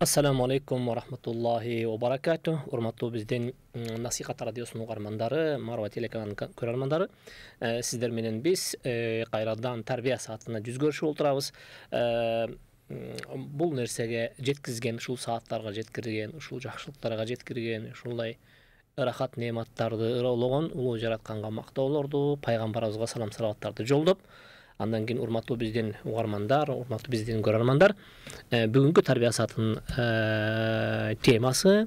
ассаламу алейкум ва рахматуллахи ва баракату урматтуу биздин насихат радиосунун угармандары марва телеканалынын көрөрмандары сиздер менен биз кайрадан тарбия саатына жүз көрүшүп отурабыз бул нерсеге жеткизген ушул сааттарга жеткирген ушул жакшылыктарга жеткирген ушундай ырахат нематтарды ырологон улуу жаратканга мактоолорду пайгамбарыбызга салам салаваттарды жолдоп андан кийин урматтуу биздин угармандар урматтуу биздин көрөрмандар э, бүгүнкү тарбия саатынын э, темасы э,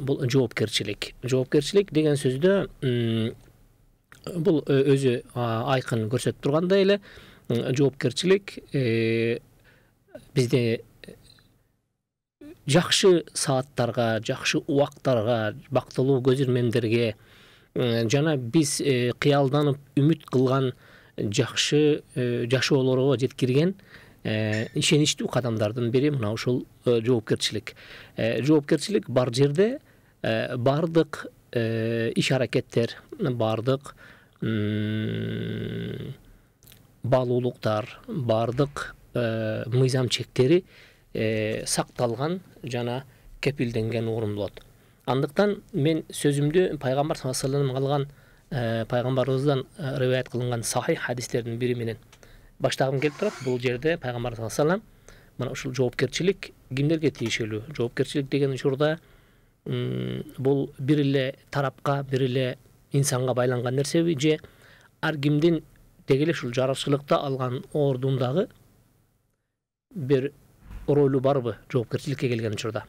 бул жоопкерчилик жоопкерчилик деген сөздө бул өзү айкын көрсөтүп тургандай эле жоопкерчилик бизди жакшы сааттарга жакшы убактарга бактылуу көзірмендерге жана биз кыялданып үмүт кылган жакшы э, жашоолорго жеткирген ишеничтүү э, кадамдардын бири мына ушул э, жоопкерчилик жоопкерчилик бар жерде баардык иш аракеттер баардык баалуулуктар баардык мыйзам чектери сакталган жана кепилденген орун болот андыктан мен сөзүмдү пайгамбар саллаллаху алейхи ә, э, пайғамбарымыздан э, риуаят қылынған сахих хадистердің бірі менен баштағым келіп тұрады бұл жерде пайғамбар саллаллаху мына ушул жоопкерчилик кимдерге тиешелүү жоопкерчилик деген учурда бул бир эле тарапка бир эле инсанга байланган нерсеби же ар кимдин деги эле ушул жаракчылыкта алган ордундагы бир ролу барбы жоопкерчиликке келген учурда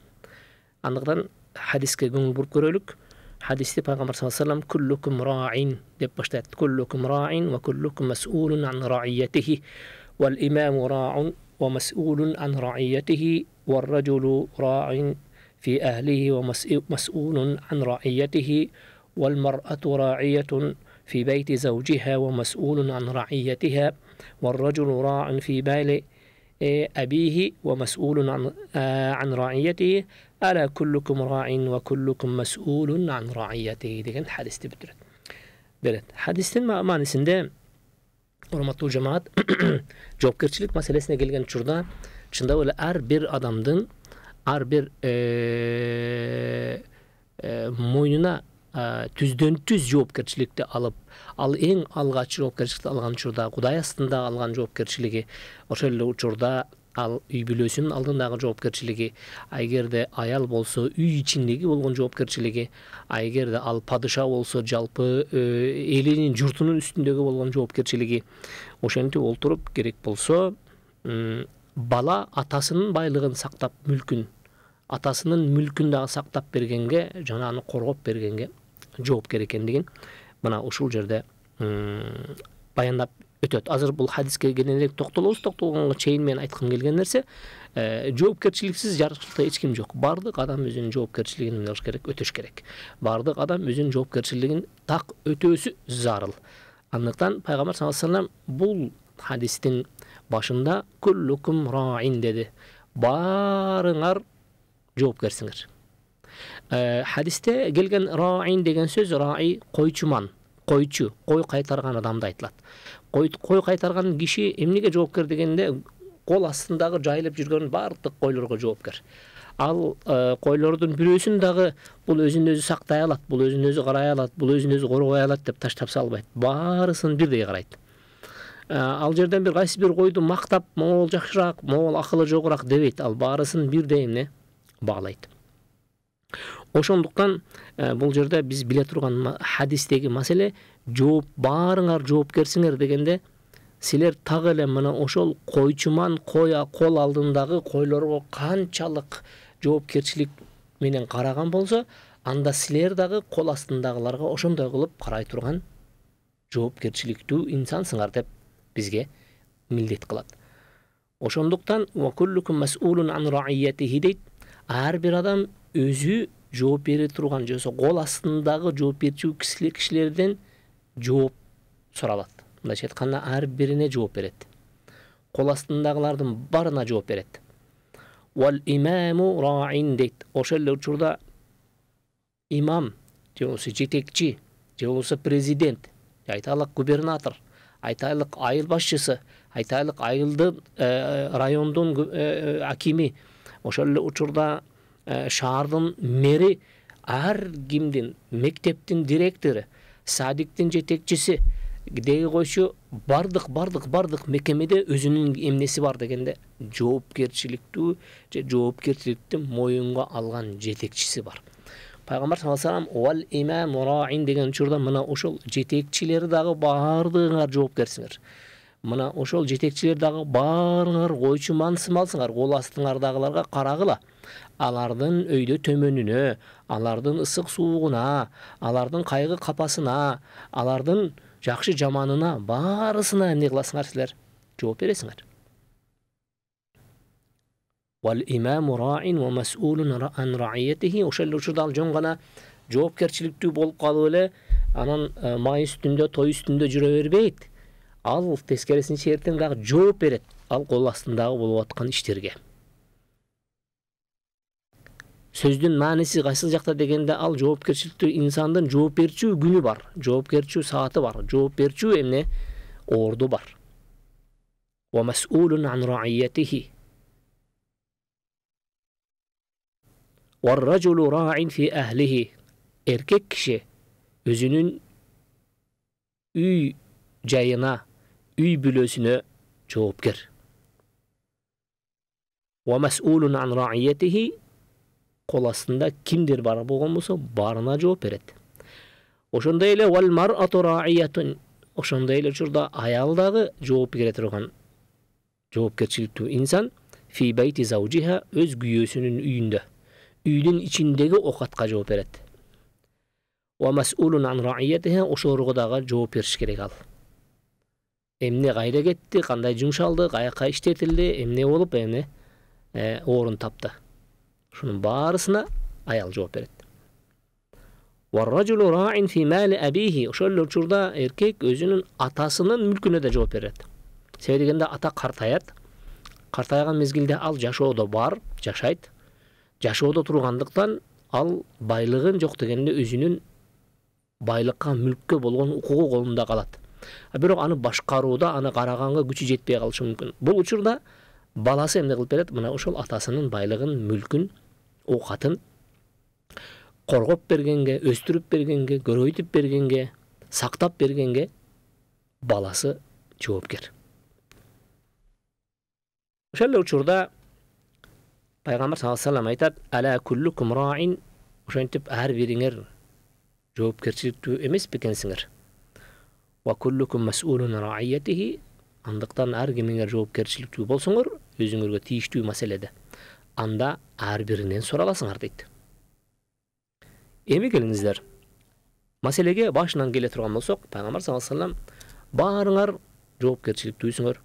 андыктан хадиске көңүл буруп көрөлүк حديث پیغمبر صلى الله عليه وسلم كلكم راع دب كلكم راع وكلكم مسؤول عن رعيته والإمام راع ومسؤول عن رعيته والرجل راع في أهله ومسؤول عن رعيته والمرأة راعية في بيت زوجها ومسؤول عن رعيتها والرجل راع في بال إيه، أبيه ومسؤول عن آه، عن رعيته әла күллүкүм раин уа күллүкүм мәсулун ан раиятихи деген хадисти бүтүрөт берет хадистин маанисинде урматтуу жамаат жоопкерчилик маселесине келген учурда чындап эле ар бир адамдын ар бир мойнуна түздөн түз жоопкерчиликти алып ал эң алгач жоопкерчиликти алган учурда кудай астында алган жоопкерчилиги ошол эле учурда ал үй бүлөсүнүн алдындагы жоопкерчилиги а эгерде аял болсо үй ичиндеги болгон жоопкерчилиги а эгерде ал падыша болсо жалпы э, элинин журтунун үстүндөгү болгон жоопкерчилиги ошентип олтуруп керек болсо бала атасынын байлыгын сактап мүлкүн атасынын мүлкүн дагы сактап бергенге жана аны коргоп бергенге жоопкер экендигин мына ушул жерде баяндап өтөт азыр бул хадиске кененирээк токтолобуз токтолгонго чейин мен айткым келген нерсе э, жоопкерчиликсиз жарыкчылыкта эч ким жок баардык адам өзүнүн жоопкерчилигин эмне кылыш керек өтөш керек баардык адам өзүнүн жоопкерчилигин так өтөөсү зарыл андыктан пайгамбар саллаллаху алейхи бул хадистин башында күллүкүм раин деди баарыңар жоопкерсиңер э, хадисте келген раин деген сөз раи койчуман койчу кой кайтарган адамды айтылат кой кайтарган киши эмнеге жоопкер дегенде кол астындагы жайылып жүргөн баардык койлорго жоопкер ал э, койлордун бирөөсүн дагы бул өзүн өзү сактай алат бул өзүн өзү карай алат бул өзүн өзү коргой алат деп таштап салбайт баарысын бирдей карайт э, ал жерден бир кайсы бир койду мактап могул жакшыраак могул акылы жогураак дебейт ал баарысын бирдей эмне баалайт ошондуктан э, бул жерде биз биле турган хадистеги маселе жооп баарыңар жоопкерсиңер дегенде силер так эле мына ошол койчуман кол алдындагы койлорго канчалык жоопкерчилик менен караган болсо анда силер дагы кол астындагыларга ошондой кылып карай турган жоопкерчиликтүү инсансыңар деп бизге милдет кылат ошондуктан дейт ар бир адам өзү жооп бере турган же болбосо кол астындагы жооп берчү кишилерден жооп суралат мындайча айтканда ар бирине жооп берет кол астындагылардын баарына жооп берет имаму раин дейт ошол эле учурда имам же болбосо жетекчи же болбосо президент айталык губернатор айтайлық айыл башчысы айтайлык айылдын э, райондун акими э, э, ошол эле учурда шаардын мэри ар кимдин мектептин директору садиктин жетекчиси деги койчу бардык бардык бардык мекемеде өзүнүн эмнеси бар дегенде жоопкерчиликтүү же жоопкерчиликти моюнга алган жетекчиси бар пайгамбар саллаллаху алейхи мураин деген учурда мына ошол жетекчилер дагы баардыгыңар жоопкерсиңер мына ошол жетекчилер дагы баарыңар койчумансымалсыңар кол астыңардагыларга карагыла алардын өйді төмөнүнө алардын ысык суугуна алардын кайгы капасына алардын жакшы жаманына баарысына эмне кыласыңар силер жооп бересиңер ошол учурда ал жөн гана жоопкерчиликтүү болуп калып эле анан э, май үстүндө той үстүндө жүрө бербейт ал тескерисинче эртең дагы жооп берет ал кол астындагы болуп аткан иштерге сөздүн мааниси кайсылжакта дегенде ал жоопкерчиликтүү инсандын жооп берчү күнү бар жооп берчү сааты бар жооп берчү эмне орду бар ومسؤول عن رعيته وَالرَّجُلُ رَاعٍ فِي أَهْلِهِ Erkek kişi özünün üy cayına, üy bülösüne çoğupkir. وَمَسْئُولٌ عَنْ رَعِيَتِهِ кол астында кимдер бар болгон болсо баарына жооп берет ошондой эле ошондой эле учурда аял дагы жооп бере турган жоопкерчиликтүү инсан фи байти заужиха өз күйөөсүнүн үйүндө үйдүн ичиндеги оокатка жооп берет ошол орго дагы жооп бериш керек ал эмне кайда кетти кандай жумшалды каяка иштетилди эмне болуп эмне орун тапты шунун баарысына аял жооп берет ошол учурда эркек өзүнүн атасынын мүлкүнө да жооп берет себеби дегенде ата картаят картайган мезгилде ал жашоодо бар жашайт жашоодо тургандыктан ал байлыгын жок дегенде өзүнүн байлыкка мүлккө болгон укугу колунда калат бирок аны башкарууда аны караганга күчү жетпей калышы мүмкүн бул учурда баласы эмне кылып берет мына ошол атасынын байлыгын мүлкүн оқатын коргоп бергенге өстүрүп бергенге көрөйтіп бергенге сақтап бергенге баласы жоопкер ошол эле учурда пайгамбар саллаллаху алейхи айтат ала күллүкум раин ошентип ар бириңер жоопкерчиликтүү эмес бекенсиңер ва күллүкум масулун раиятихи андыктан ар кимиңер жоопкерчиликтүү болсоңор өзүңөргө тийиштүү маселеде анда ар биринен сураласыңар дейт эми келиңиздер маселеге башынан келе турган болсок пайгамбар саллаллаху алейхи вассалам баарыңар жоопкерчилик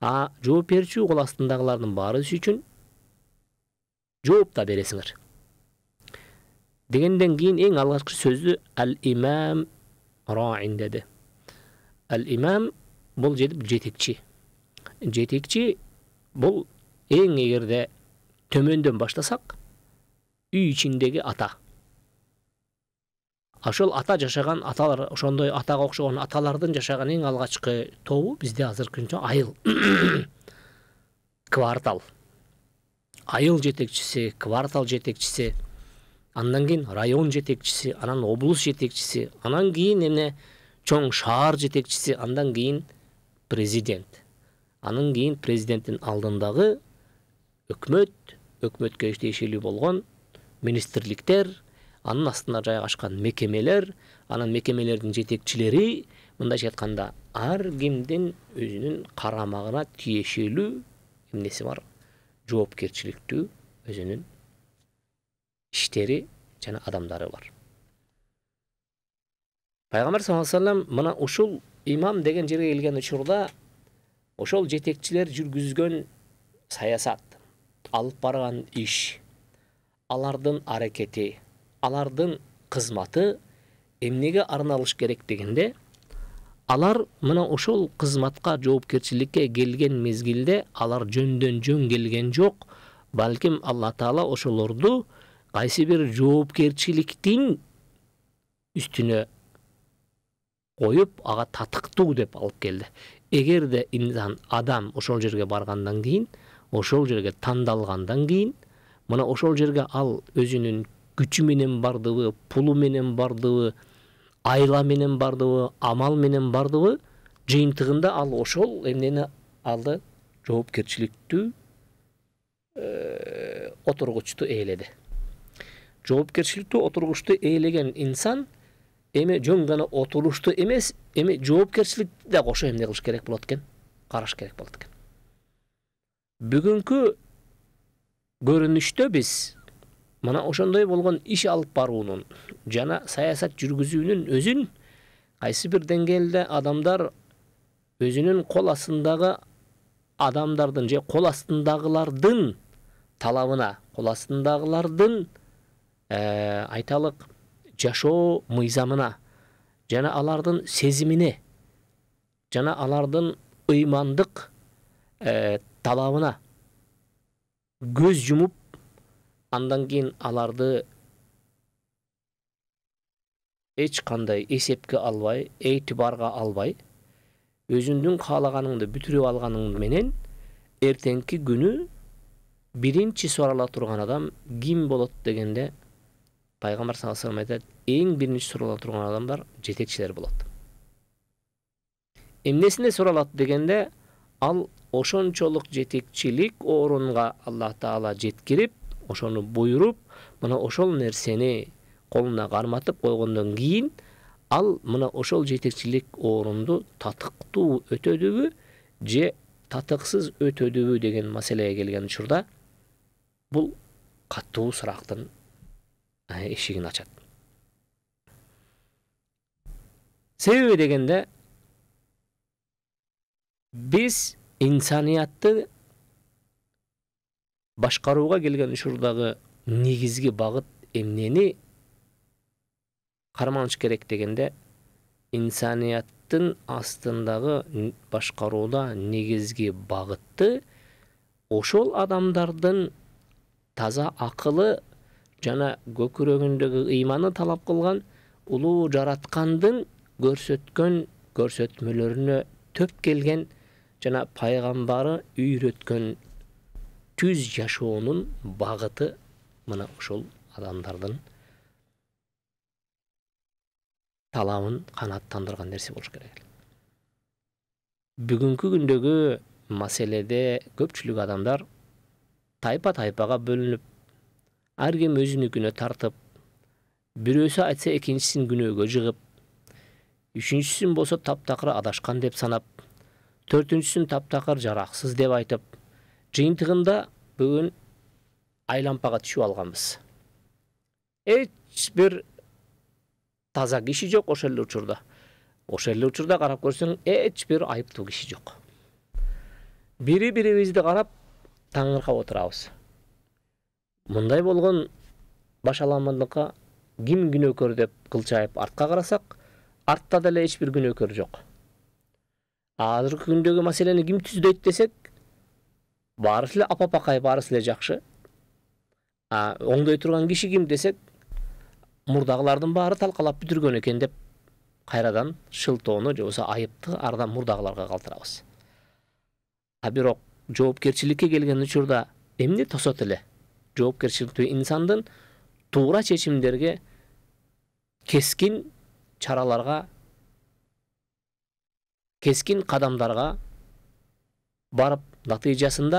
а жооп берчү кол астындагылардын баарысы үчүн жооп да бересиңер дегенден кийин эң алгачкы сөздү ал имам раин деди ал имам бул жетекчи жетекчи бул Эң эгерде төмөндөн баштасак, үй ичиндеги ата. ошол ата жашаған аталар, ошондой атага окшогон аталардын жашаган эң алгачкы тобу бизде азыр күнчө айыл. квартал. Айыл жетекчиси, квартал жетекчиси, андан кийин район жетекчиси, анан облус жетекчиси, анан кийин эмне чоң шаар жетекчиси, андан кийин президент. анан кийин президенттин алдындагы өкмөт өкмөткө тиешелүү болгон министрликтер анын астына жайгашкан мекемелер анан мекемелердин жетекчилери мындайча айтканда ар кимдин өзүнүн карамагына тиешелүү эмнеси бар жоопкерчиликтүү өзүнүн иштери жана адамдары бар пайгамбар саллаллаху алейхи вассалам мына ушул имам деген жерге келген учурда ошол жетекчилер жүргүзгөн саясат алып барған иш алардын аракети алардын қызматы, эмнеге арналыш керек дегенде алар мына ошол кызматка жоопкерчиликке келген мезгилде алар жөндөн жөн келген жок балким алла таала ошолорду кайсы бир жоопкерчиликтин үстүнө коюп ага татыктуу деп алып келди эгерде инсан адам ошол жерге баргандан кийин ошол жерге тандалгандан кийин мына ошол жерге ал өзүнүн күчү менен бардыбы пулу менен бардыбы айла менен бардыбы амал менен бардыбы жыйынтыгында ал ошол эмнени алды жоопкерчиликтүү э, отургучту ээледи жоопкерчиликтүү отургучту ээлеген инсан эми жөн гана отурушту эмес эми жоопкерчиликти да кошо эмне кылыш керек болот экен караш керек болот экен бүгүнкү көрүнүштө биз мына ошондой болгон иш алып баруунун жана саясат жүргүзүүнүн өзүн кайсы бир деңгээлде адамдар өзүнүн кол астындагы адамдардын же кол астындагылардын талабына кол астындагылардын айталык жашоо мыйзамына жана алардын сезимине жана алардын ыймандык талабына көз жұмып андан кейін аларды эч кандай эсепке албай этибарга албай өзүңдүн каалаганыңды бүтүрүп алганың менен эртеңки күнү биринчи сурала турган адам ким болот дегенде пайгамбар саллаллаху алейхи айтат эң биринчи сурала турган адамдар жетекчилер болот эмнесине суралат дегенде ал ошончолук жетекчилик орунга алла таала жеткирип ошону буйруп мына ошол нерсени колуна карматып койгондон кийин ал мына ошол жетекчилик орунду татыктуу өтөдүбү же татыксыз өтөдүбү деген маселеге келген учурда бул катуу сурактын эшигин ачат себеби дегенде биз инсаниятты башкарууга келген учурдагы негизги багыт эмнени карманыш керек дегенде инсанияттын астындагы башкарууда негизги багытты ошол адамдардын таза акылы жана көкүрөгүндөгү ыйманы талап кылган улуу жараткандын көрсөткөн көрсөтмөлөрүнө төп келген жана пайгамбары үйрөткөн түз жашоонун багыты мына ушул адамдардын талабын канааттандырган нерсе болуш керек бүгүнкү күндөгү маселеде көпчүлүк адамдар тайпа тайпага бөлүнүп ар ким өзүнүкүнө тартып бирөөсү айтса экинчисин күнөөгө жыгып үчүнчүсүн болсо таптакыр адашкан деп санап төртіншісін таптақыр жарақсыз деп айтып жиынтығында бүгін айлампаға түшіп алғанбыз ешбір таза киши жок ошол эле учурда ошол эле учурда карап көрсөң эч бир айыптуу киши жок бири бирибизди карап таңыркап отурабыз мындай болгон башаламандыкка ким күнөөкөр деп кылчайып артка карасак артта деле эч бир күнөөкөр жок азыркы күндөгү маселени ким түздөйт десек баарысы эле апапакай баарысы эле жакшы а оңдой турган киши ким десек мурдагылардын баары талкалап бүтүргөн экен деп кайрадан шылтоону же болбосо айыпты ардан мурдагыларга калтырабыз а бирок жоопкерчиликке келген учурда эмне тосот эле жоопкерчиликтүү инсандын туура чечимдерге кескин чараларга кескин қадамдарға барып натыйжасында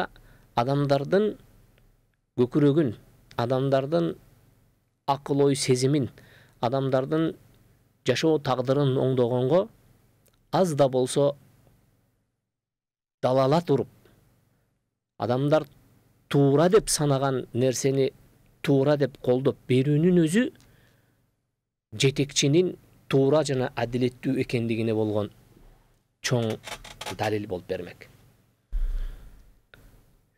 адамдардың көкірегін адамдардың ақыл ой сезімін адамдардың жашоо тағдырын оңдогонго аз да болсо далалат уруп адамдар туура деп санаған нерсени туура деп колдоп берүүнүн өзү жетекчинин туура жана адилеттүү экендигине болгон чоң далил болуп бермек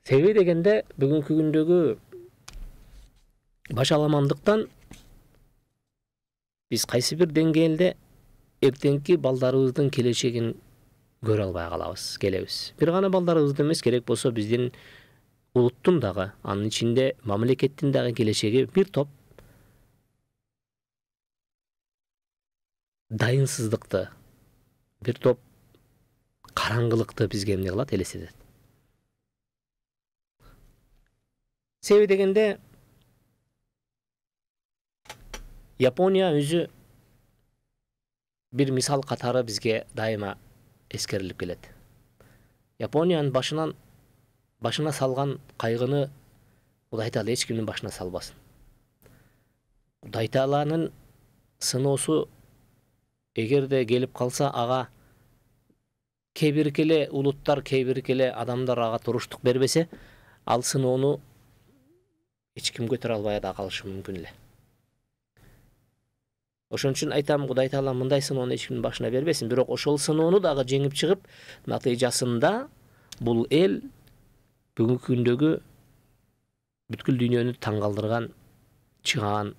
себеби дегенде бүгүнкү күндөгү башаламандыктан биз кайсы бир деңгээлде эртеңки балдарыбыздын келечегин көрө албай калабыз келебиз бир гана балдарыбызды эмес керек болсо биздин улуттун дагы анын ичинде мамлекеттин дагы келечеги бир топ дайынсыздыкты бир топ қараңғылықты бізге не кылат элестетет себеби дегенде япония өзі бір мисал қатары бізге дайыма ескеріліп келеді. Японияның башынан башына салған қайғыны құдай таала эч кимдин башына салбасын кудай тааланын сыноосу эгерде келіп қалса аға эле улуттар эле адамдар ага туруштук бербесе ал сыноону эч ким көтөрө албай да калышы мүмкүн эле ошон үчүн айтам кудай таала мындай сыноону эч кимдин башына бербесин бирок ошол сыноону дагы жеңип чыгып натыйжасында бул эл бүгүнкү күндөгү бүткүл дүйнөнү таң калдырган чыгаан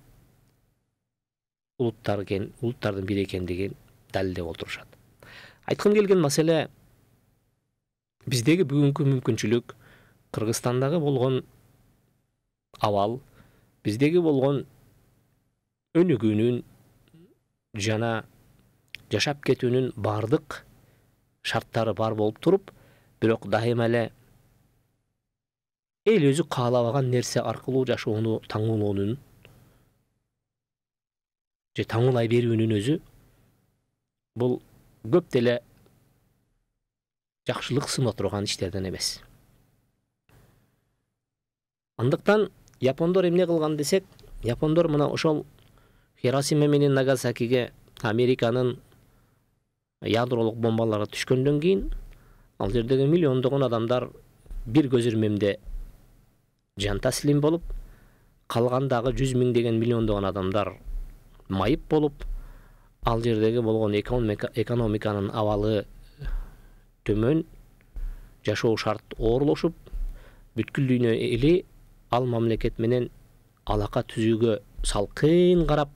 улуттар экен улуттардын бири экендигин далилдеп отурушат айтқым келген мәселе біздегі бүгінгі мүмкіншілік қырғызстандағы болған авал біздегі болған өнүгүүнүн жана жашап кетүүнүн бардық шарттары бар болып тұрып, бирок дайыма эле эл өзү каалабаган нерсе аркылуу жашоону таңуулоонун же таңуулай берүүнүн өзү бул көп деле жакшылык сына турган иштерден эмес андыктан япондор эмне кылган десек япондор мына ошол хиросима менен нагасакиге американын ядролук бомбалары түшкөндөн кийин ал жердеги миллиондогон адамдар бир көз ирмемде жан таслим болуп калган дагы жүз миң деген миллиондогон адамдар майып болуп ал жердеги болгон экономиканын абалы төмөн жашоо шарт оорлошуп бүткүл дүйнө эли ал мамлекет менен алака түзүүгө салкын карап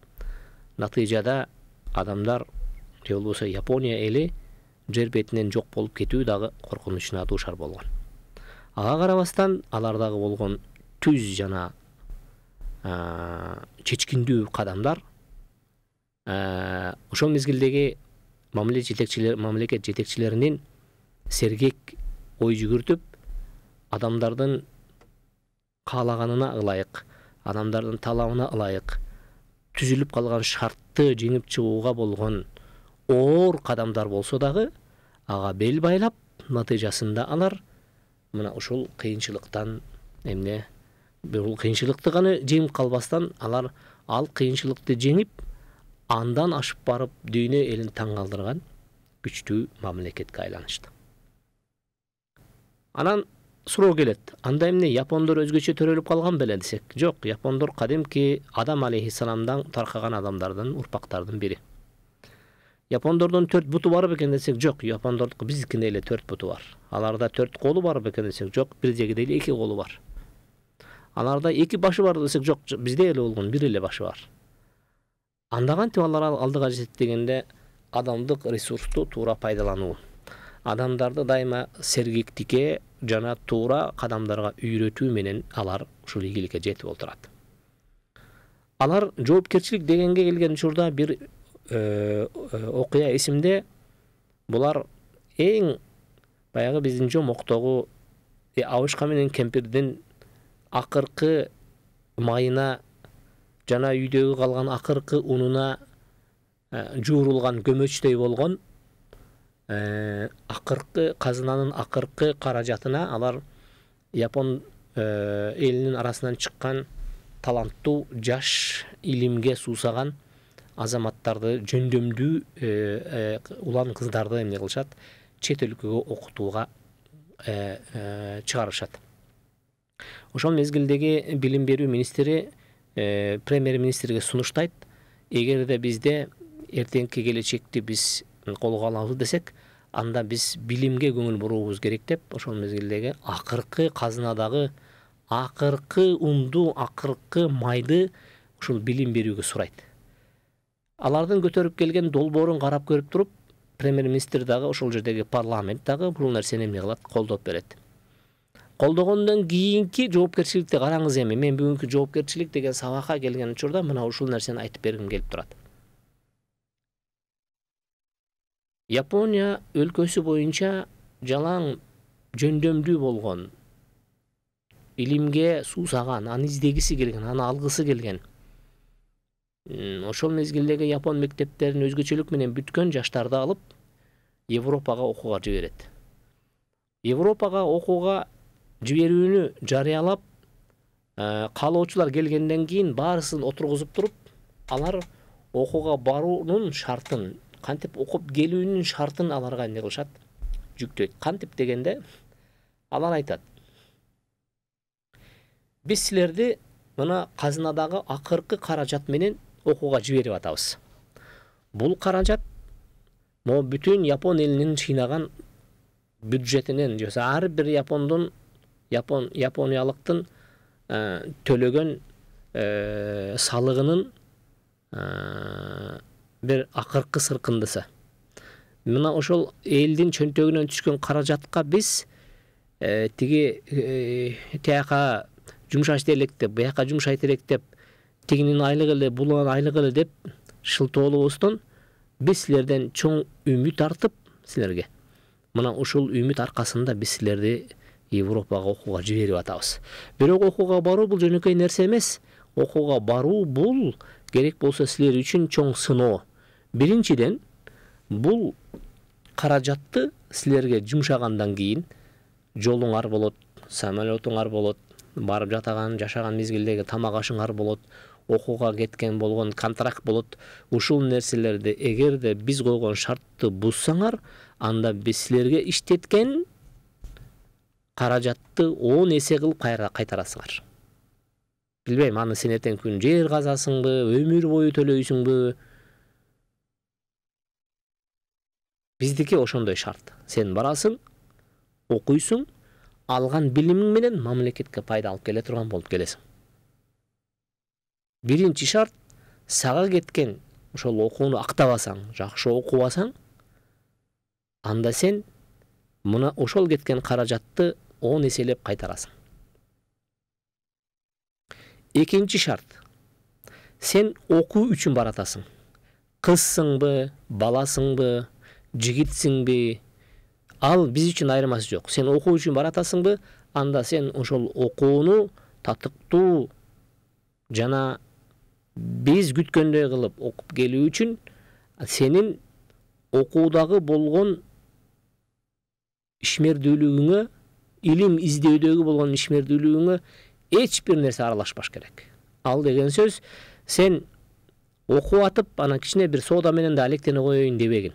натыйжада адамдар же болбосо япония эли жер бетинен жок болуп кетүү дагы коркунучуна дуушар болгон ага карабастан алардагы болгон түз жана чечкиндүү кадамдар ошол мезгилдеги мамиле жетекчилер мамлекет жетекчилеринин сергек ой жүгүртүп адамдардын каалаганына ылайык адамдардын талабына ылайык түзүлүп калган шартты жеңип чыгууга болгон оор кадамдар болсо дагы ага бел байлап натыйжасында алар мына ушул кыйынчылыктан эмне бул кыйынчылыкты гана жеңип калбастан алар ал кыйынчылыкты жеңип андан ашып барып дүйнө элин таң калтырган күчтүү мамлекетке айланышты анан суроо келет анда эмне япондор өзгөчө төрөлүп калган беле десек жок япондор кадимки адам алейхисаламдан таркаган адамдардын урпактардын бири япондордун төрт буту бар бекен десек жок япондордуку биздикинде эле төрт буту бар аларда төрт колу бар бекен десек жок биздегидей эле эки колу бар аларда эки башы бар десек жок бизде эле болгон бир эле башы бар андаган алар алдыга дегенде адамдык ресурсту туура пайдалануу адамдарды дайыма сергектикке жана туура кадамдарга үйрөтүү менен алар ушул ийгиликке жетип отурат алар жоопкерчилик дегенге келген учурда бир э, э, окуя эсимде булар эң баягы биздин жомоктогу э, абышка менен кемпирдин акыркы майына жана үйдөгү калган акыркы унуна э, жуурулган көмөчтөй болгон э, акыркы казынанын акыркы каражатына алар япон э, элинин арасынан чыккан таланттуу жаш илимге суусаган азаматтарды жөндөмдүү улан кыздарды эмне кылышат чет өлкөгө окутууга чыгарышат ошол мезгилдеги билим берүү министри ә, премьер министрге сунуштайт егер де бізде келечекти биз колго алабыз десек анда биз билимге көңүл буруубуз керек деп ошол мезгилдеги акыркы казынадагы акыркы унду акыркы майды ушул билим берүүгө сурайт алардын көтөрүп келген долбоорун карап көрүп туруп премьер министр дагы ошол жердеги парламент дагы бул нерсени эмне кылат колдоп берет колдогондон кийинки жоопкерчиликти караңыз эми мен бүгүнкү жоопкерчилик деген сабакка келген учурда мына ушул нерсени айтып бергим келип турат япония өлкөсү боюнча жалаң жөндөмдүү болгон илимге суусаган аны издегиси келген аны алгысы келген ошол мезгилдеги япон мектептерин өзгөчөлүк менен бүткөн жаштарды алып европага окууга жиберет европага окууга жіберуіні жариялап каалоочулар ә, қалаушылар келгеннен кейін барысын отырғызып тұрып алар оқуға баруның шартын қантип оқып келуінің шартын аларға не қылышады жүктейді қантип дегенде алар айтады біз сілерді мына қазынадағы ақырқы қаражат менен оқуға жіберіп атабыз бұл қаражат мо бүтін япон елінің жинаған бюджетінен ар бир япон япониялықтың ә, төлеген ә, салығының ә, бір ақырқы сырқындысы мына ошол элдин чөнтөгүнөн түшкөн каражатка биз ә, тиги ә, тияка жумшаш элек деп бияка жумшайт элек деп тигинин айлыгы эле булунун айлыгы эле деп шылтоолубуздон биз силерден чоң үмүт артып силерге мына ушул үмүт аркасында биз силерди европага оқуға жіберіп атабыз бирок оқуға бару бул жөнөкөй нерсе эмес окууга баруу бул керек болсо силер үчүн чоң сыноо биринчиден бул каражатты силерге жумшагандан кийин жолуңар болот самолетуңар болот барып жатаган жашаган мезгилдеги тамак ашыңар болот окууга кеткен болгон контракт болот ушул нерселерди эгерде биз койгон шартты бузсаңар анда биз силерге иштеткен қаражатты он есе қылып қайра қайтарасыңар білмеймін аны сен ертең күн жер қазасың ба өмір бойы төлейсің бе биздики ошондой шарт сен барасың оқисың алған білімің менен мамлекетке пайда алып келе турган болып келесің. биринчи шарт сага кеткен ошол окууну актабасаң жакшы окубасаң анда сен мына ошол кеткен каражатты он еселеп қайтарасың екінші шарт сен оқу үшін баратасың қызсың бі баласың жігітсің ал біз үшін айырмасы жоқ сен оқу үшін баратасың бі анда сен ошол окууну татыктуу жана биз күткөндөй кылып окуп келүү үчүн сенин окуудагы болгон ишмердүүлүгүңө илим издөөдөгү болгон ишмердүүлүгүңө эч бир нерсе аралашпаш керек ал деген сөз сен окуп атып анан кичине бир соода менен да алектене коеюн дебегин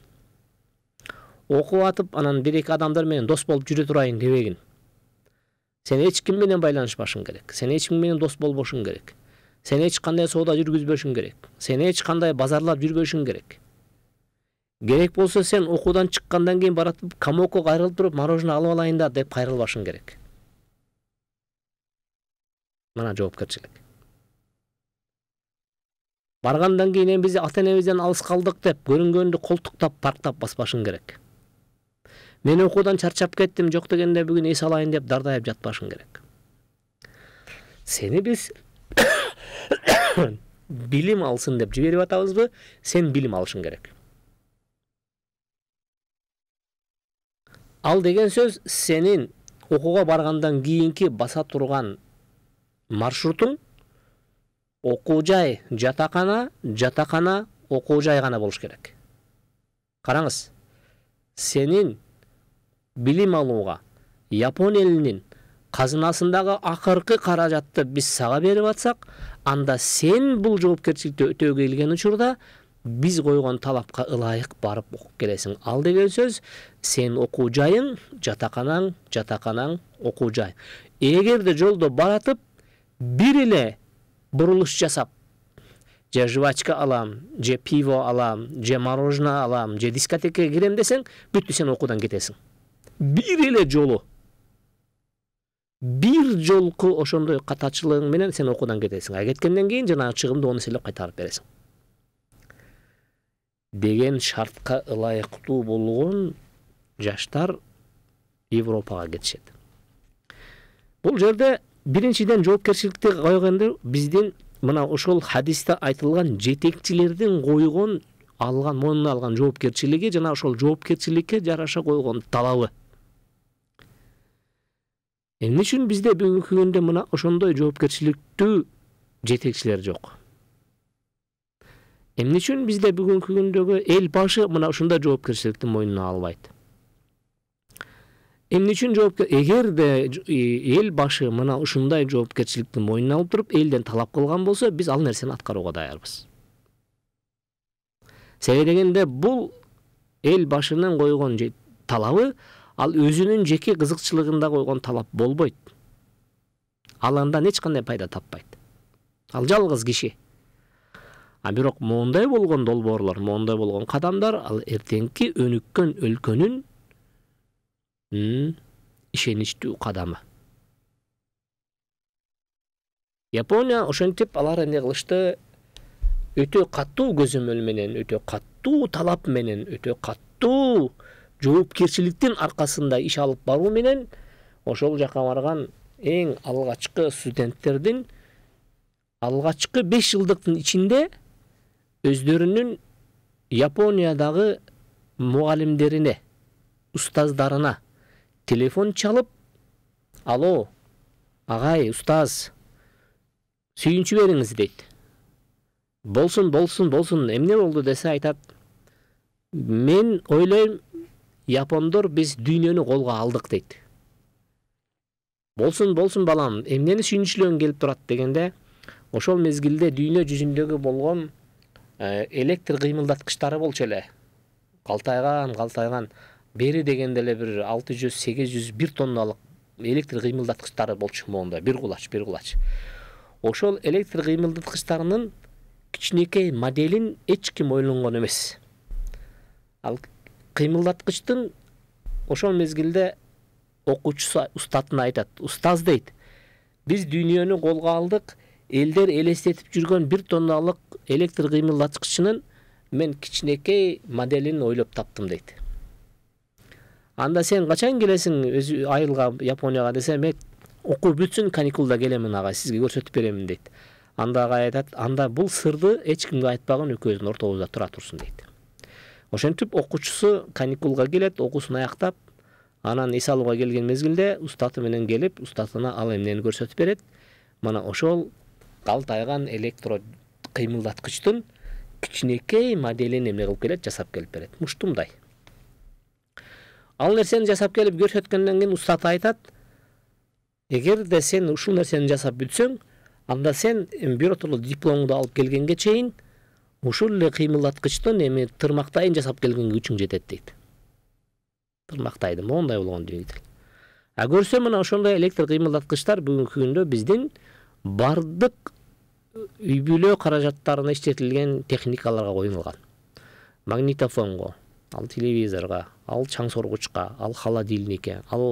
окуп атып анан бир эки адамдар менен дос болуп жүрө турайын дебегин сен эч ким менен байланышпашың керек сен эч ким менен дос болбошуң керек сен эч кандай соода жүргүзбөшүң керек сен эч кандай базарлап жүрбөшүң керек керек болса сен оқудан шыққандан кейін баратып камокко кайрылып тұрып мороженое алып алайын да деп қайрылбашың керек мына жауапкершілік барғандан кейін біз ата энебизден алыс қалдық деп көрінгенді қолтықтап парктап баспашың керек мен оқудан шаршап кеттім жоқ дегенде бүгін ес алайын деп дардайып жатпашың керек сені біз билим алсын деп жіберіп атабызбы сен билим алышың керек ал деген сөз сенин окууга баргандан кийинки баса турган маршрутуң окуу жай жатакана жатакана окуу жай гана болуш керек караңыз сенин билим алууга япон элинин казынасындагы акыркы каражатты биз сага берип атсак анда сен бул жоопкерчиликти өтөө келген учурда биз койгон талапка ылайык барып окуп келесиң ал деген сөз сенин окуу жайың жатаканаң жатаканаң окуу жай эгерде жолдо баратып бир эле бурулуш жасап же жвачка алам же пиво алам же мороженое алам же дискотекага кирем десең бүттү сен окуудан кетесиң бир эле жолу бир жолку ошондой катачылыгың менен сен окуудан кетесиң а кеткенден кийин жанагы чыгымды он эселеп кайтарып бересиң деген шартқа ылайықтуу болгон жаштар европага кетишет бул жерде биринчиден жоопкерчиликти койгондо биздин мына ошол хадисте айтылган жетекчилердин койгон алган мойнуна алган жоопкерчилиги жана ошол жоопкерчиликке жараша койгон талабы эмне үчүн бизде бүгүнкү күндө мына ошондой жоопкерчиликтүү жетекчилер жок эмне үчүн бизде бүгүнкү күндөгү эл башы мына ушундай жоопкерчиликти мойнуна албайт эмне үчүн жоопкер эгерде эл башы мына ушундай жоопкерчиликти мойнуна алып туруп элден талап кылган болсо биз ал нерсени аткарууга даярбыз себеби дегенде бул эл башынын койгон талабы ал өзүнүн жеке кызыкчылыгында койгон талап болбойт ал андан эч кандай пайда таппайт ал жалгыз киши а бирок моундай болгон долбоорлор моундай болгон кадамдар ал эртеңки өнүккөн өлкөнүн ишеничтүү кадамы япония ошентип алар эмне кылышты өтө катуу көзөмөл менен өтө катуу талап менен өтө катуу жоопкерчиликтин аркасында иш алып баруу менен ошол жака барган эң алгачкы студенттердин алгачкы беш жылдыктын ичинде өздерінің Япониядағы мұғалімдеріне, ұстаздарына телефон чалып, алло, ағай, ұстаз, сүйінші беріңіз дейді. Болсын, болсын, болсын, эмне болды десе айтат. Мен ойлайм, япондар біз дүйнені қолға алдық дейді. Болсын, болсын балам, эмнени өн келіп турат дегенде, ошол мезгилде дүйнө жүзүндөгү болгон Э, электр кыймылдаткычтары болчу эле калтайган калтайган бери дегенде эле бир алты жүз сегиз жүз бир тонналык электр кыймылдаткычтары болчу моунда бир кулач бир кулач ошол электр кыймылдаткычтарынын кичинекей моделин эч ким ойлонгон эмес ал кыймылдаткычтын ошол мезгилде окуучусу устатына айтат устаз дейт биз дүйнөнү колго алдык элдер элестетип жүргөн бир тонналык электр кыймылдаткычынын мен кичинекей моделин ойлоп таптым дейт анда сен качан келесиң өзү айылга японияга десем мен окуу бүтсүн каникулда келемин агай сизге көрсөтүп беремин дейт анда агай айтат анда бул сырды эч кимге айтпагын экөөбүздүн ортобузда тура турсун дейт ошентип окуучусу каникулга келет окуусун аяктап анан эс алууга келген мезгилде устаты менен келип устатына ал эмнени көрсөтүп берет мына ошол калтайган электро кыймылдаткычтын кичинекей моделин эмне кылып келет жасап келип берет муштумдай ал нерсени жасап келип көрсөткөндөн кийин устаты айтат эгерде сен ушул нерсени жасап бүтсөң анда сен бир дипломды дипломуңду алып келгенге чейин ушул эле кыймылдаткычтын эми тырмактайын жасап келгенге күчүң жетет дейт тырмактайды моундай болгон двигатель а көрсө мына ошондой электр кыймылдаткычтар бүгүнкү күндө биздин баардык үй бүлө каражаттарына иштетилген техникаларга коюлган магнитофонго ал телевизорго ал чаң соргучка ал холодильникке ал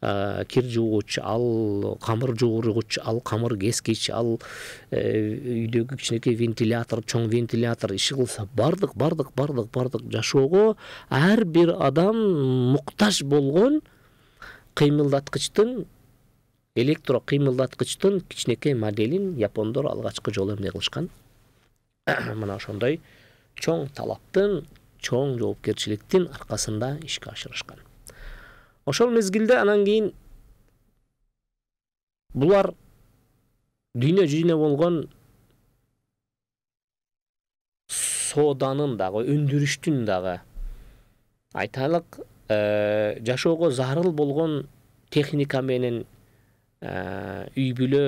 э, кир жуугуч ал камыр жуугургуч ал камыр кескич ал э, үйдөгү кичинекей вентилятор чоң вентилятор иши кылса баардык баардык баардык баардык жашоого ар бир адам муктаж болгон кыймылдаткычтын электро кыймылдаткычтын кичинекей моделин япондор алгачкы жолу эмне кылышкан мына ошондой чоң талаптын чоң жоопкерчиликтин аркасында ишке ашырышкан ошол мезгилде анан кийин булар дүйнө жүзүнө болгон сооданын дагы өндүрүштүн дагы айталык э, жашоого зарыл болгон техника менен үй бүлө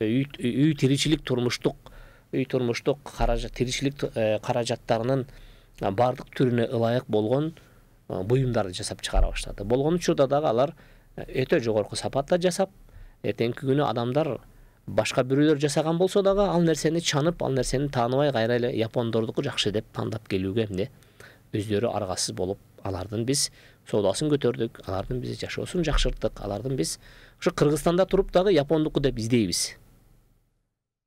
үй тиричилик турмуштук үй турмуштук каражат тиричилик каражаттарынын э, баардык түрүнө ылайык болгон буюмдарды жасап чыгара баштады болгон учурда дагы алар э, өтө жогорку сапатта жасап эртеңки күнү адамдар башка бирөөлөр жасаган болсо дагы ал нерсени чанып ал нерсени тааныбай кайра эле япондордуку жакшы деп тандап келүүгө эмне өздөрү аргасыз болуп алардын биз соодасын көтөрдүк алардын биз жашоосун жакшырттык алардын биз ушу кыргызстанда туруп дагы япондуку деп издейбиз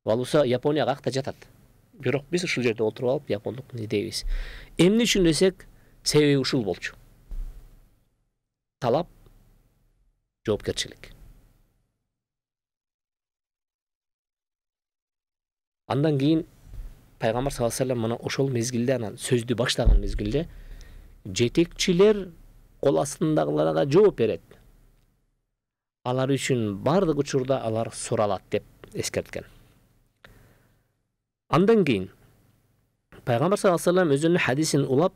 болбосо японияга каякта жатат бирок биз ушул жерде отуруп алып япондукун издейбиз эмне үчүн десек себеби ушул болчу талап жоопкерчилик андан кийин пайгамбар саллаллаху алейхи мына ошол мезгилде анан сөздү баштаган мезгилде жетекчилер кол астындагыларга жооп берет алар үшін баардык учурда алар суралат деп ескерткен. андан кейін, пайгамбар саллаллаху алейхи вассалам өзүнүн хадисин улап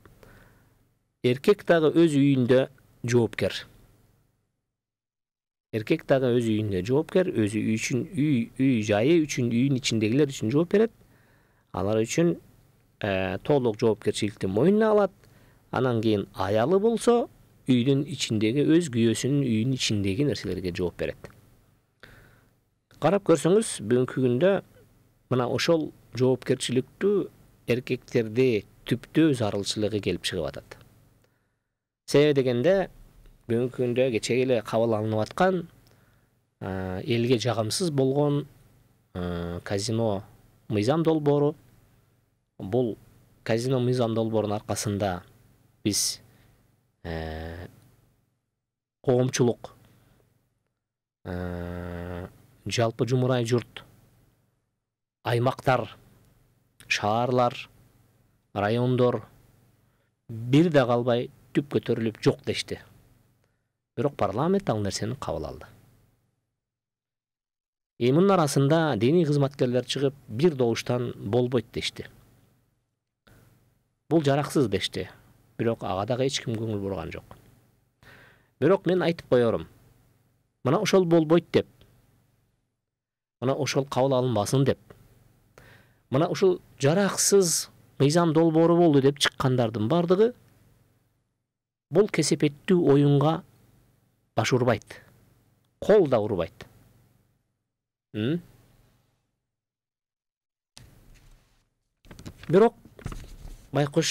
эркек дагы өз үйүндө жоопкер эркек дагы өз үйінде жоопкер өзі үй үчүн үй үй жайы үшін үйүн ичиндегилер үшін жооп берет алар үчүн толық жоопкерчиликти мойнуна алат анан кейін аялы болсо үйдүн ичиндеги өз күйөөсүнүн үйүнүн ичиндеги нерселерге жооп берет карап көрсөңүз бүгүнкү күндө мына ошол жоопкерчиликтүү эркектерди түптөө зарылчылыгы келип чыгып атат себеби дегенде бүгүнкү күндө кечээ эле кабыл алынып аткан элге жагымсыз болгон казино мыйзам долбоору бул казино мыйзам долбоорунун аркасында биз коомчулук э, э, жалпы жұмырай жұрт, Аймақтар, шаарлар райондор бир да қалбай түп көтөрүлүп жоқ дешти бирок парламент ал нерсени кабыл алды эминин арасында диний кызматкерлер чыгып бир добуштан болбойт дешти бул жараксыз дешти бирок ага дагы эч ким көңүл бурган жок бирок мен айтып коерум мына ошол болбойт деп мына ошол кабыл алынбасын деп мына ушул жараксыз мыйзам долбоору болду деп чыккандардын баардыгы бул кесепеттүү оюнга баш урбайт кол да урбайт бирок байкуш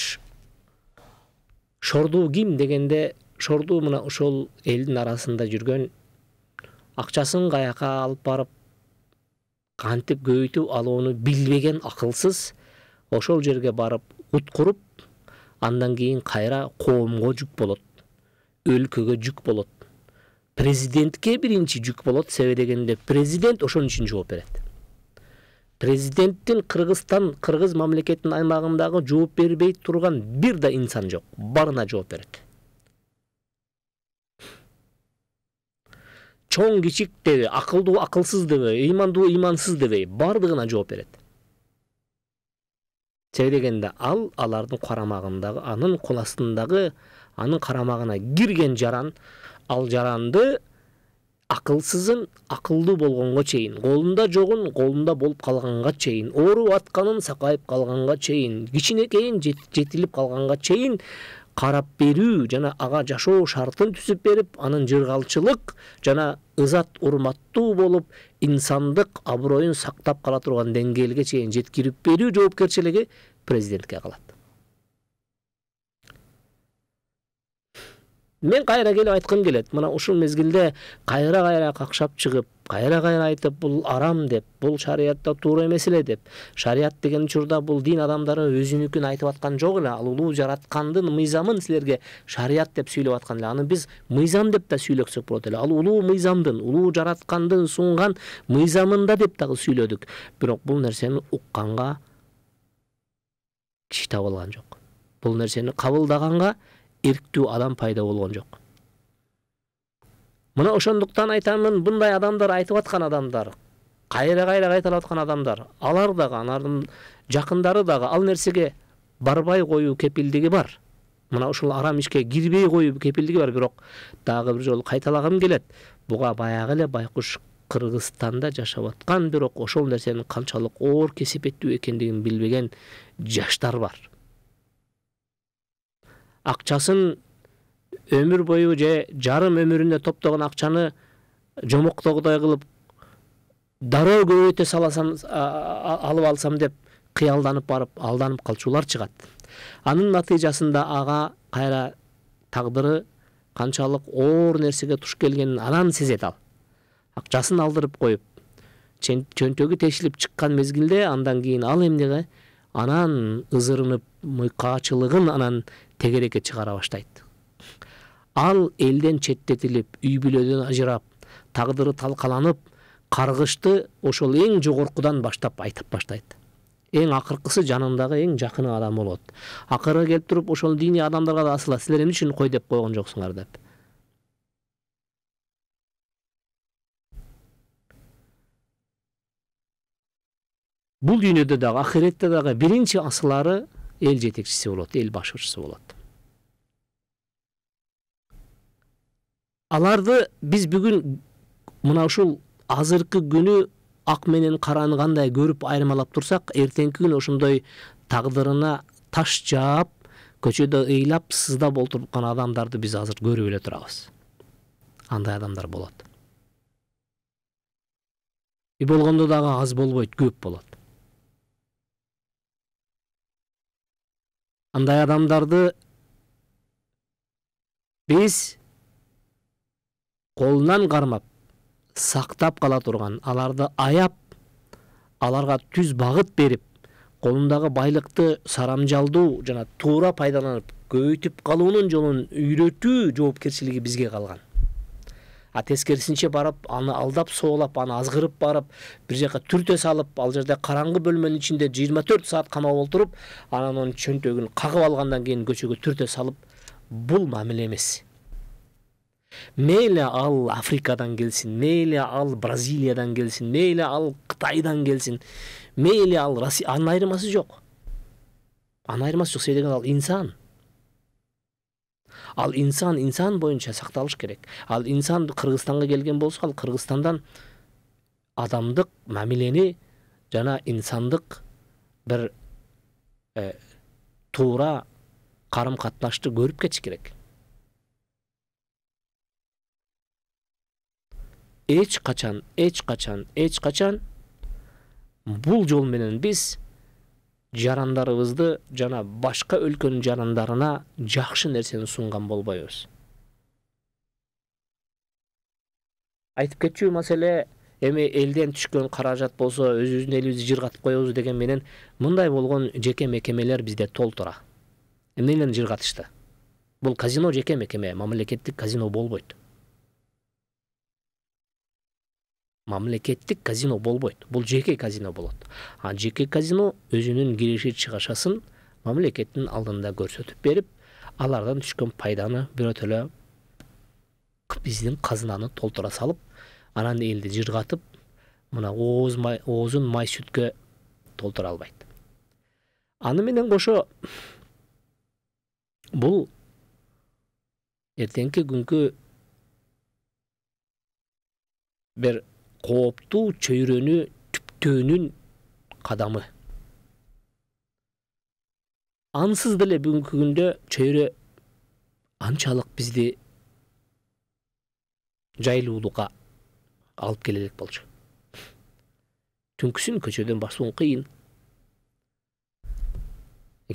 шордуу ким дегенде шордуу мына ошол элдин арасында жүргөн акчасын каяка алып барып кантип көбөйтүп алууну билбеген акылсыз ошол жерге барып уткуруп андан кийин кайра коомго жүк болот өлкөгө жүк болот президентке биринчи жүк болот себеби дегенде президент ошон үчүн жооп берет президенттин кыргызстан кыргыз мамлекетинин аймагындагы жооп бербей турган бир да инсан жок барына жооп берет чоң кичик деби акылдуу акылсыз деби ыймандуу ыймансыз деби баардыгына жооп берет дегенде ал алардын карамагындагы анын кол астындагы анын карамагына кирген жаран ал жаранды акылсызын акылдуу болгонго чейин колунда жогун колунда болуп калганга чейин ооруп атканын сакайып калганга чейин кичинекейин жетилип калганга чейин карап берүү жана ага жашоо шартын түзүп берип анын жыргалчылык жана ызат урматтуу болуп инсандык аброюн сактап кала турган деңгээлге чейин жеткирип берүү жоопкерчилиги президентке калат мен кайра келип айткым келет мына ушул мезгилде кайра кайра какшап чыгып кайра кайра айтып бул арам деп бул шариятта туура эмес эле деп шарият деген учурда бул дин адамдары өзүнүкүн айтып аткан жок эле ал улуу жараткандын мыйзамын силерге шарият деп сүйлөп аткан эле аны биз мыйзам деп да сүйлөксөк болот эле ал улуу мыйзамдын улуу жараткандын сунган мыйзамында деп дагы сүйлөдүк бирок бул нерсени укканга киши таап алган жок бул нерсени кабылдаганга эрктүү адам пайда болгон жок мына ошондуктан айтамын мындай адамдар айтып аткан адамдар кайра кайра кайталап аткан адамдар алар дагы алардын жакындары дагы ал нерсеге барбай коюу кепилдиги бар мына ушул арам ишке кирбей коюу кепилдиги бар бирок дагы бир жолу кайталагым келет буга баягы эле байкуш кыргызстанда жашап аткан бирок ошол нерсенин канчалык оор кесепеттүү экендигин билбеген жаштар бар акчасын өмүр бою же жарым өмүрүндө топтогон акчаны жомоктогудай кылып дароо көбөйтө саласам алып алсам деп кыялданып барып алданып калчулар чыгат анын натыйжасында ага кайра тагдыры канчалык оор нерсеге туш келгенин анан сезет ал акчасын алдырып коюп чөнтөгү тешилип чыккан мезгилде андан кийин ал эмнеге анан ызырынып мыйкаачылыгын анан тегерекке чыгара баштайт ал элден четтетилип үй бүлөдөн ажырап тагдыры талкаланып каргышты ошол эң жогоркудан баштап айтып баштайт эң акыркысы жанындагы эң жакыны адам болот акыры келип туруп ошол диний адамдарга да асыла силер эмне үчүн кой деп койгон жоксуңар деп бул дүйнөдө дагы ахиретте дагы биринчи асылары ел жетекшісі болады ел басшысы болады аларды біз бүгін мына ушул азыркы күнү ак менен караны кандай көрүп айырмалап турсак эртеңки күнү ошондой тагдырына таш жаап көчөдө ыйлап сыздап отурган адамдарды біз азыр көрүп эле турабыз андай адамдар болот и болгондо дагы аз болбойт көп болот андай адамдарды биз колунан кармап сактап кала турган аларды аяп аларга түз бағыт беріп, колундагы байлықты сарамжалдуу жана туура пайдаланып көбөйтүп калуунун жолун үйрөтүү жоопкерчилиги бізге қалған а тескерисинче барып аны алдап соолап аны азғырып барып бир жака түртө салып ал жерде караңгы бөлмөнүн ичинде жыйырма төрт саат камап олтуруп анан анын чөнтөгүн кагып алгандан кийин көчөгө түртө салып бұл мамиле эмес мейли ал африкадан келсин мейли ал бразилиядан келсин мейли ал кытайдан келсін, мейли ал россия анын айырмасы жок анын айырмасы жок себеби деген ал инсан ал инсан инсан боюнча сакталыш керек ал инсан кыргызстанга келген болсо ал кыргызстандан адамдык мамилени жана инсандык бир э, туура карым катнашты көрүп кетиш керек эч качан эч качан эч качан бул жол менен биз жарандарыбызды жана башка өлкөнүн жарандарына жакшы нерсени сунган болбойбуз айтып кетчү маселе эми элден түшкөн каражат болсо өзүбүздүн элибизди жыргатып коебуз деген менен мындай болгон жеке мекемелер бизде толтура эмне менен жыргатышты бул казино жеке мекеме мамлекеттик казино болбойт мамлекеттік казино болбойт Бұл жеке казино болот а жеке казино өзүнүн киреше шығашасын мамлекеттин алдында көрсөтүп берип алардан түшкөн пайданы бирөтөлө биздин казынаны толтура салып анан элди жыргатып мына ооз май оозун май сүткө толтура албайт аны менен кошо бул эртеңки күнкү бир кооптуу чөйрөнү түптөөнүн кадамы ансыз деле бүгүнкү күндө чөйрө анчалык бизди жайлуулукка алып келе элек болчу түнкүсүн көчөдөн басуун кыйын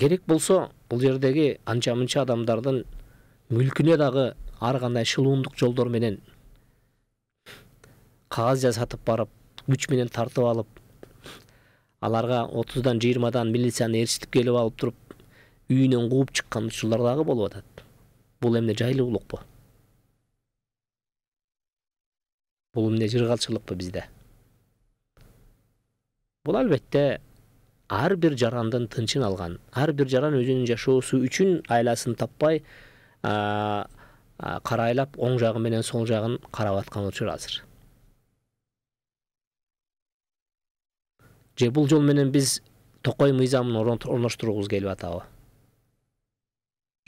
керек болсо бул жердеги анча мынча адамдардын мүлкүнө дагы ар кандай шылуундук жолдор менен қағаз жасатып барып күч менен тартып алып аларға отуздан жыйырмадан милицияны ээрчитип келіп алып тұрып үйүнөн кууп чыккан учурлар дагы болуп атат бул эмне жайлуулукпу бул эмне жыргалчылыкпы бизде бул албетте ар бир жарандын тынчын алган ар бир жаран өзүнүн жашоосу үчүн айласын таппай карайлап оң жагы менен сол жагын карап аткан учур азыр же бул жол менен биз токой мыйзамын орноштургубуз келип атабы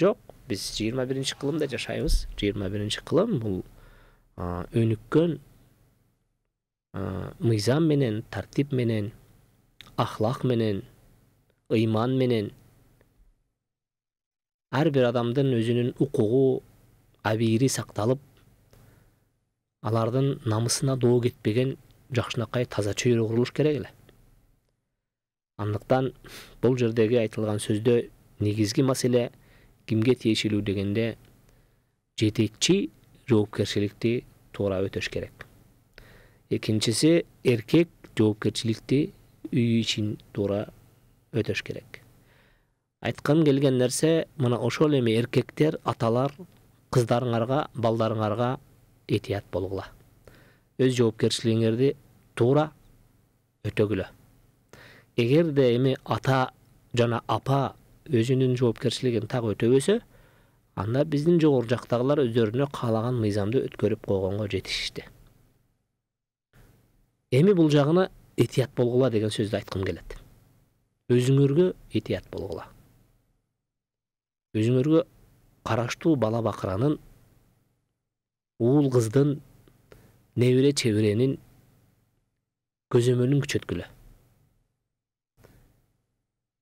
жок биз жыйырма биринчи кылымда жашайбыз жыйырма биринчи кылым бул өнүккөн мыйзам менен тартип менен ахлак менен ыйман менен ар бир адамдын өзүнүн укугу абийири сакталып алардын намысына доо кетпеген жакшынакай таза чөйрө курулуш керек эле андыктан бул жердеги айтылған сөздө негизги маселе кімге тиешелүү дегенде жетекчи жоопкерчиликти туура өтөш керек экинчиси эркек жоопкерчиликти үй ичин туура өтөш керек айткым келген нерсе мына ошол эми эркектер аталар кыздарыңарга балдарыңарга этият болгула өз жоопкерчилигиңерди туура өтөгүлө Егер де эми ата жана апа өзүнүн жоопкерчилигин так өтөбөсө анда биздин жогору жактагылар өздөрүнө каалаган мыйзамды өткөрүп койгонго жетишишти эми бул жагына этият болгула деген сөздү айткым келет өзүңөргө этият болгула өзүңөргө караштуу бала бакыранын уул кыздын небере чеберенин көзөмөлүн күчөткүлө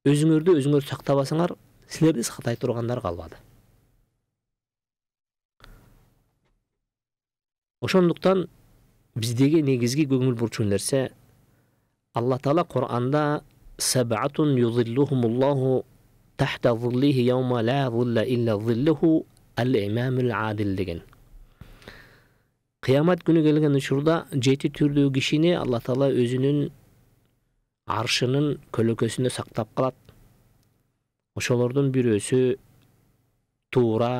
өзүңөрдү өзіңөр сактабасаңар силерди сактай тургандар калбады ошондуктан биздеги негизги көңүл бурчу нерсе алла таала куранда сабатун юзиллухумуллаху тахта зиллихи яума ла зилла илля зиллуху ал имамул адил деген қиямат күні келген учурда жети түрдүү кишини алла таала өзүнүн аршынын көлөкөсүндө сактап калат ошолордун бирөөсү туура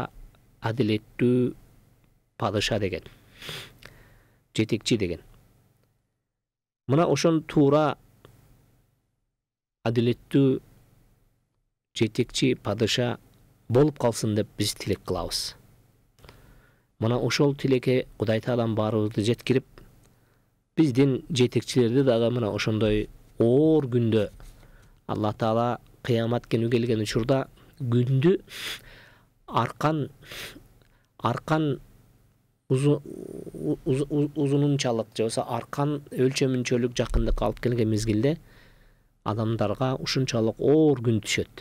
адилеттүү падыша деген жетекчи деген мына ошон туура адилеттүү жетекчи падыша болуп калсын деп биз тилек кылабыз мына ошол тилекке кудай таалам баарыбызды жеткирип биздин жетекчилерди дагы мына ошондой оор күндө алла таала кыямат күнү келген учурда күндү аркан аркан узунунчалык же болбосо аркан өлчөмүнчөлүк жакындыкка алып келген мезгилде адамдарга ушунчалык оор күн түшөт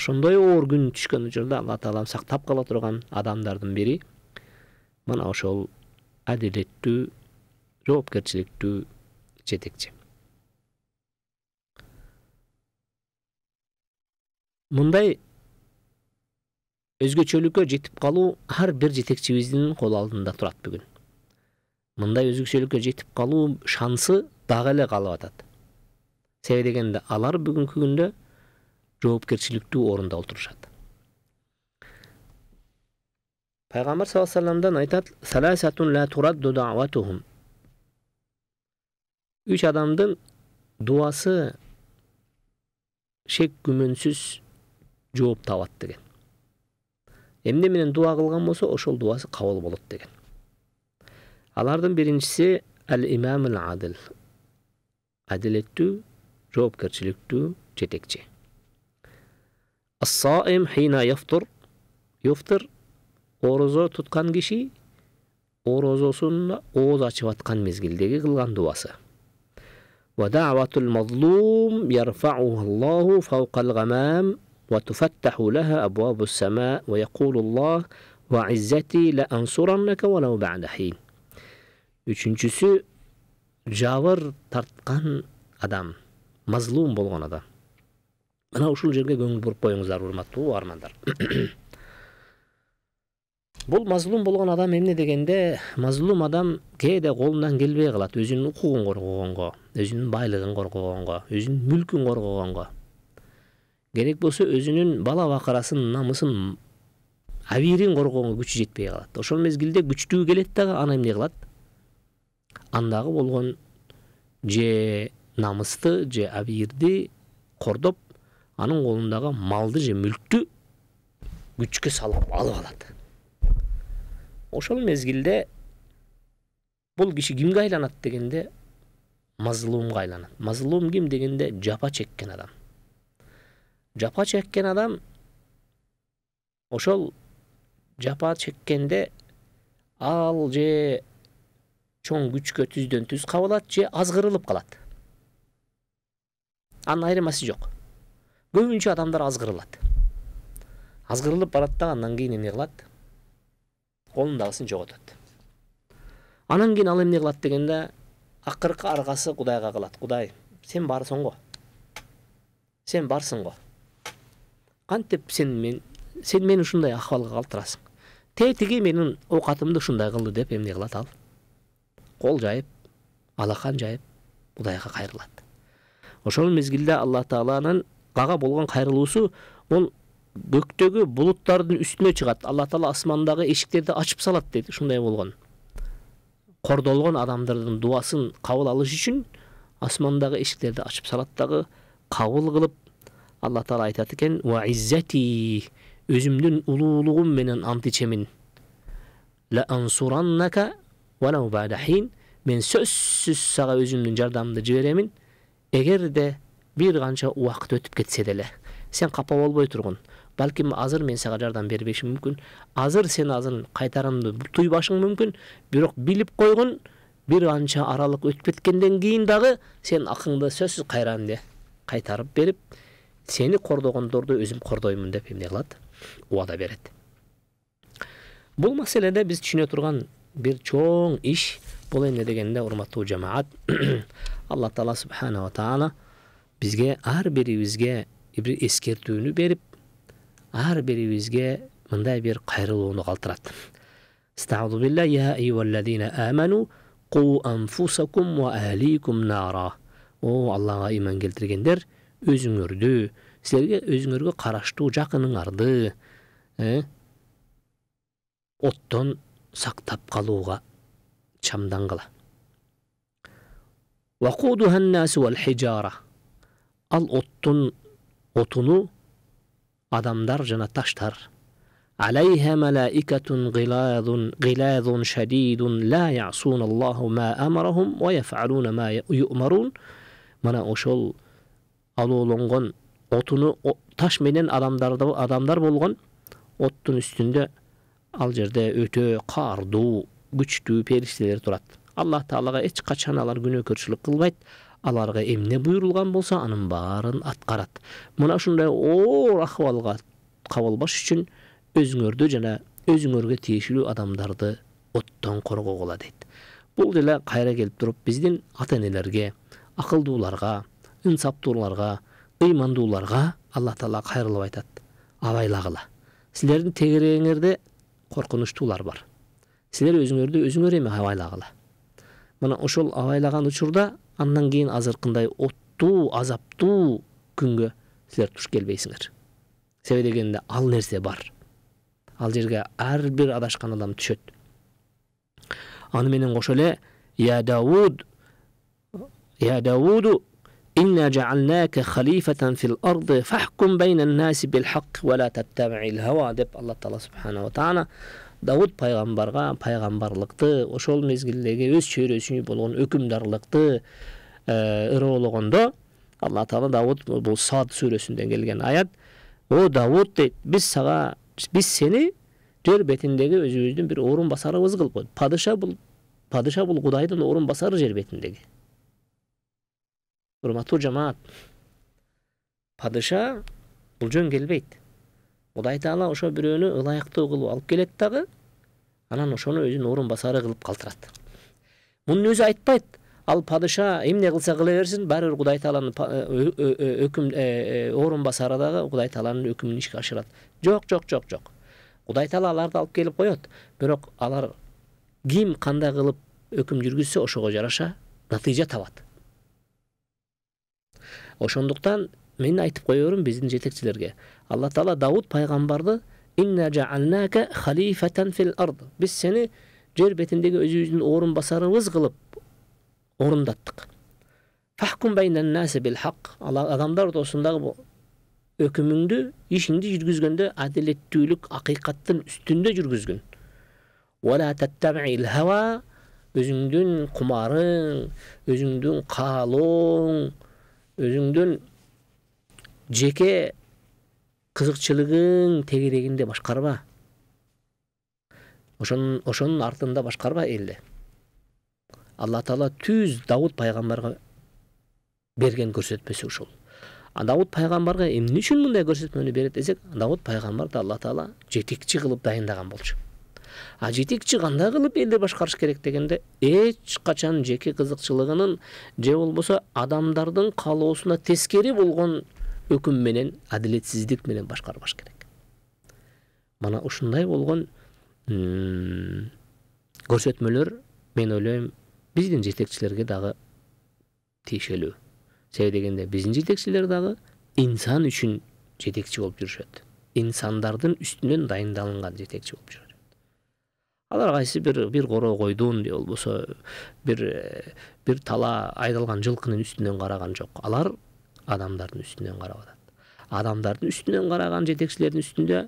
ошондой оор күн түшкөн учурда алла таалам сактап кала турган адамдардын бири мына ошол адилеттүү жоопкерчиликтүү жетекчи мындай өзгөчөлүккө жетип калуу ар бир жетекчибиздин кол алдында турат бүгүн мындай өзгөчөлүккө жетип калуу шансы дагы эле калып атат себеби дегенде алар бүгүнкү күндө жоопкерчиликтүү орунда отурушат пайгамбар саллаллаху алейхи вассаламдан айтат саласатун ла турадду үч адамдын дубасы шек күмөнсүз жооп табат деген эмне менен дуа кылган болсо ошол дубасы кабыл болот деген алардын биринчиси ал имамул адил адилеттүү жоопкерчиликтүү жетекчи ассаим хина яфтур юфтур орозо туткан киши орозосун ооз ачып аткан мезгилдеги кылган дубасы ودعوة المظلوم يرفعها الله فوق الغمام وتفتح لها أبواب السماء ويقول الله وعزتي لأنصرنك ولو بعد حين Үчүнчүсү жабыр тартқан адам мазлум болған адам мына ушул жерге көңүл буруп коюңуздар урматтуу угармандар бул мазлум болгон адам эмне дегенде мазлум адам кээде колунан келбей калат өзүнүн укугун коргогонго өзүнүн байлыгын коргогонго өзүнүн мүлкүн коргогонго керек болсо өзүнүн бала бакырасын намысын абийирин коргонго күчү жетпей калат ошол мезгилде күчтүү келет дагы аны эмне кылат андагы болгон же намысты же абийирди кордоп анын колундагы малды же мүлктү күчкө салып алып алат ошол мезгилде бул киши кимге айланат дегенде мазлумга айланат мазлум ким дегенде жапа чеккен адам жапа чеккен адам ошол жапа чеккенде ал же чоң күчкө түздөн түз кабылат же азгырылып калат анын айырмасы жок көбүнчө адамдар азгырылат азгырылып барат да андан кийин эмне кылат колундагысын жоготот анан кийин ал эмне кылат дегенде акыркы аргасы кудайга кылат кудай сен барсың го сен барсың го антип сен мен сен мени ушундай акыбалга калтырасың тетиги менин оокатымды ушундай кылды деп эмне кылат ал кол жайып алакан жайып кудайга кайрылат ошол мезгилде алла тааланын ага болгон кайрылуусу бул көктөгү булуттардын үстүнө чыгат алла таала асмандагы эшиктерди ачып салат дейт ушундай болгон кордолгон адамдардын дубасын кабыл алыш үчүн асмандагы эшиктерди ачып салат дагы кабыл кылып алла таала айтат экен иззати өзүмдүн улуулугум менен ант ичемин мен сөзсіз сага өзүмдүн жардамымды егер де бир канча уақыт өтіп кетсе деле сен капа болбой тургун балким азыр мен сага жардам бербешим мүмкін азыр сен азыр кайтарымды туйбашың мүмкін бирок билип койгун бир канча аралык өтүп кеткенден кийин дагы сен акыңды сөзсүз де кайтарып берип сені қордағандарды өзім қордаймын деп эмне кылат убада берет бул маселеде биз түшүнө турган бир чоң иш бул эмне дегенде урматтуу жамаат алла таала субханала таала бизге ар бирибизге бир эскертүүнү берип ар бирибизге мындай бир кайрылууну калтырат о аллага ыйман келтиргендер өзүңөрдү силерге өзүңөргө караштуу жакыныңарды оттон сактап калууга чамдангыла ал оттун отуну адамдар жана таштар عليها ملائكة غلاظ غلاظ شديد لا يعصون الله ما أمرهم ошол алоолонгон отуну таш менен адамдарды адамдар болгон оттун үстүндө ал жерде өтө каардуу күчтүү периштелер турат аллах таалага эч качан алар күнөөкөрчүлүк кылбайт аларга эмне буйрулган болсо анын баарын аткарат мына ушундай оор акыбалга кабылбаш үчүн өзүңөрдү жана өзүңөргө тиешелүү адамдарды оттон коргогула дейт бул деле кайра келип туруп биздин ата энелерге акылдууларга инсаптуларға ыймандууларга алла таала кайрылып айтат абайлағыла силердин тегереңерде коркунучтуулар бар силер өзүңөрдү өзүңөр эми абайлагыла мына ошол абайлаган учурда андан кийин азыркындай оттуу азаптуу күнгө силер туш келбейсиңер себеби дегенде ал нерсе бар ал жерге ар бир адашкан адам түшөт аны менен кошо эле я дауд я إنا جعلناك خليفة في الأرض فاحكم بين الناس بالحق ولا تتبع الهوى деп алла тағала субханала тағала дауд пайғамбарға пайғамбарлықты ошол мезгилдеги өз чөйрөсүнө болгон өкүмдарлыкты ыроологондо алла тағала дауд бул сад сүрөсүндөн келген аят о дауд дейт биз сага биз сени жер бетиндеги өзүбүздүн бир орун басарыбыз кылып койдук падыша бул падыша бул кудайдын орун басары жер бетиндеги урматтуу жамаат падыша бул жөн келбейт кудай таала ошо бирөөнү ылайыктуу кылып алып келет дагы анан ошону өзүнүн орун басары кылып калтырат мунун өзү айтпайт ал падыша эмне кылса кыла берсин баары бир кудай тааланын өкүм орун басары дагы кудай тааланын өкүмүн ишке ашырат жок жок жок жок кудай таала аларды алып келип коет бирок алар ким кандай кылып өкүм жүргүзсө ошого жараша натыйжа табат ошондуктан мен айтып кое биздин жетекчилерге алла таала дауд пайгамбарды биз сени жер бетиндеги өзүбүздүн орун басарыбыз кылып орундаттык адамдар бу өкүмүңдү ишиңди жүргүзгөндө адилеттүүлүк акыйкаттын үстүндө жүргүзгүн өзүңдүн кумарың өзүңдүн каалооң өзүңдүн жеке кызыкчылыгың тегерегинде башкарба ошонун ошонун артында башкарба элди алла таала түз дауд пайгамбарга берген көрсөтмөсү ушул а дауд пайгамбарга эмне үчүн мындай көрсөтмөнү берет десек дауд пайгамбарды алла таала жетекчи кылып дайындаган болчу а жетекчи кылып элди башкарыш керек дегенде эч качан жеке кызыкчылыгынын же болбосо адамдардын каалоосуна тескери болгон өкүм менен адилетсиздик менен башкарбаш керек мына ушундай болгон көрсөтмөлөр мен ойлойм биздин жетекчилерге дагы тиешелүү себеби дегенде биздин жетекчилер дагы инсан үчүн жетекчи болуп жүрүшөт инсандардын үстүнөн дайындалынган жетекчи болуп жүрөт алар кайсы бир бир коро койдун же болбосо бир э, бир тала айдалган жылкынын үстүнөн караган жок алар адамдардын үстүнөн карап атат адамдардын үстүнөн караган жетекчилердин үстүндө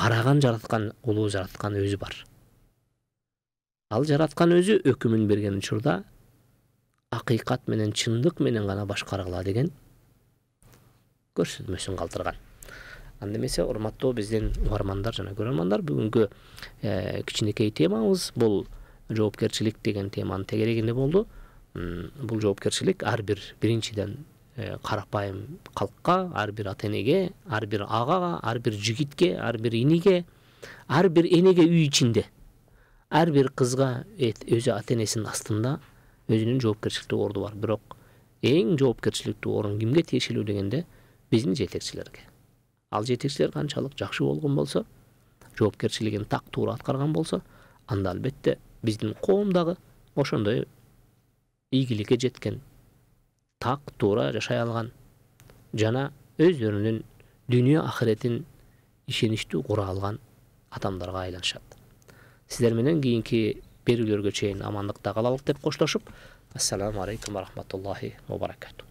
караган жараткан улуу жараткан өзү бар ал жараткан өзү өкүмүн берген учурда акыйкат менен чындык менен гана башкаргыла деген көрсөтмөсүн калтырган ал немесе урматтуу биздин угармандар жана көрөрмандар бүгүнкү э, кичинекей темабыз бул жоопкерчилик деген теманын тегерегинде болду бул жоопкерчилик ар бир биринчиден э, карапайым калкка ар бир ата энеге ар бир агага ар бир жигитке ар бир иниге ар бир энеге үй ичинде ар бир кызга э, өзү ата энесинин астында өзүнүн жоопкерчиликтүү орду бар бирок эң жоопкерчиликтүү орун кимге тиешелүү дегенде биздин жетекчилерге ал жетекшілер қаншалық жақсы болған болса жоопкерчилигин так туура аткарган болса анда албетте биздин коом дагы ошондой ийгиликке жеткен так туура жашай алган жана өздөрүнүн дүйнө ахиретин ишеничтүү кура алган адамдарга айланышат сиздер менен кийинки берүүлөргө чейин амандыкта калалык деп коштошуп ассаламу алейкум ва рахматуллахи ва баракату